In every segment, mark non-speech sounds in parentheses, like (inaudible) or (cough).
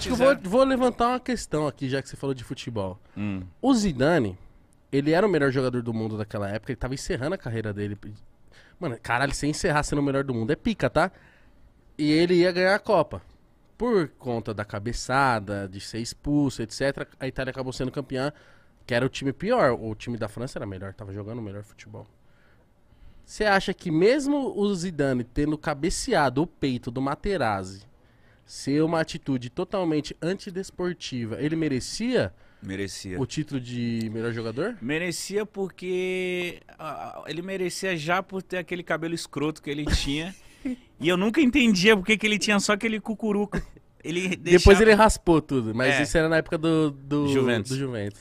Acho que eu vou, vou, levantar uma questão aqui, já que você falou de futebol. Hum. O Zidane, ele era o melhor jogador do mundo daquela época, ele tava encerrando a carreira dele. Mano, caralho, se encerrar sendo o melhor do mundo é pica, tá? E ele ia ganhar a Copa. Por conta da cabeçada, de ser expulso, etc., a Itália acabou sendo campeã, que era o time pior. O time da França era melhor, tava jogando o melhor futebol. Você acha que mesmo o Zidane tendo cabeceado o peito do Materazzi ser uma atitude totalmente antidesportiva, ele merecia merecia o título de melhor jogador? Merecia porque ele merecia já por ter aquele cabelo escroto que ele tinha. (laughs) e eu nunca entendia porque que ele tinha só aquele cucuruco. Ele deixava... Depois ele raspou tudo, mas é. isso era na época do, do Juventus. do Juventus.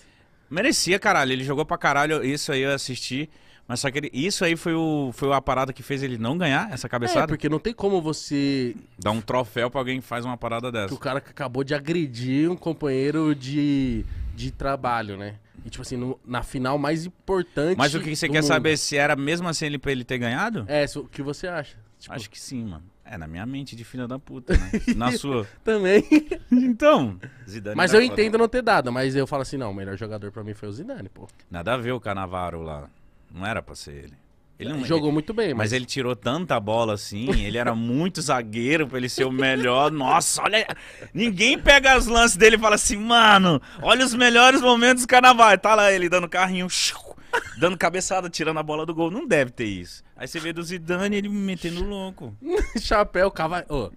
Merecia, caralho. Ele jogou pra caralho, isso aí eu assisti. Mas só que ele, isso aí foi, o, foi a parada que fez ele não ganhar essa é, cabeçada? É, porque não tem como você... Dar um troféu pra alguém que faz uma parada dessa. Que o cara que acabou de agredir um companheiro de, de trabalho, né? E, tipo assim, no, na final mais importante. Mas o que você quer mundo. saber se era mesmo assim ele, pra ele ter ganhado? É, o que você acha? Tipo... Acho que sim, mano. É, na minha mente, de filha da puta, né? (laughs) Na sua. Também. Então. Zidane mas eu foda. entendo não ter dado, mas eu falo assim, não, o melhor jogador pra mim foi o Zidane, pô. Nada a ver o Canavaro lá. Não era pra ser ele. Ele não, jogou ele, muito bem, mas... mas... ele tirou tanta bola assim, ele era muito zagueiro pra ele ser o melhor. (laughs) Nossa, olha. Ninguém pega os lances dele e fala assim, mano, olha os melhores momentos do carnaval. Tá lá ele dando carrinho, (laughs) dando cabeçada, tirando a bola do gol. Não deve ter isso. Aí você vê do Zidane ele me metendo louco. (laughs) Chapéu, cavalo. Oh.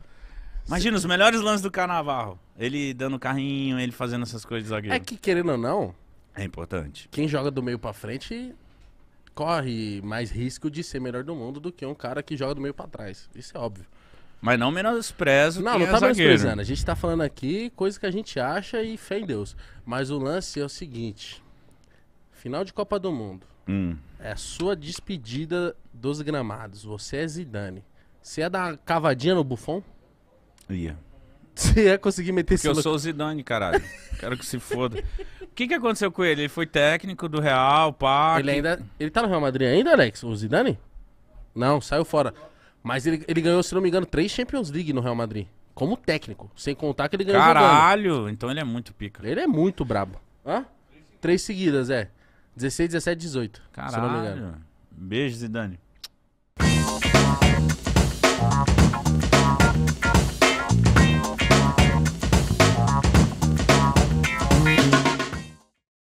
Imagina os melhores lances do carnaval. Ele dando carrinho, ele fazendo essas coisas de zagueiro. É que, querendo ou não. É importante. Quem joga do meio pra frente corre mais risco de ser melhor do mundo do que um cara que joga do meio para trás. Isso é óbvio. Mas não menosprezo Não, não tá é tá zagueiro. menosprezando. A gente tá falando aqui coisa que a gente acha e fé em Deus. Mas o lance é o seguinte. Final de Copa do Mundo. Hum. É a sua despedida dos gramados. Você é Zidane. Você ia é dar cavadinha no Buffon? Ia. Você ia conseguir meter Porque esse eu louco. sou o Zidane, caralho. Quero que se foda. (laughs) que, que aconteceu com ele? Ele foi técnico do Real, pá. Ele ainda. Ele tá no Real Madrid ainda, Alex? O Zidane? Não, saiu fora. Mas ele, ele ganhou, se não me engano, três Champions League no Real Madrid. Como técnico. Sem contar que ele ganhou. Caralho! Jogando. Então ele é muito pica. Ele é muito brabo. Hã? Três seguidas, é. 16, 17, 18. Caralho. Se não me engano. Beijo, Zidane.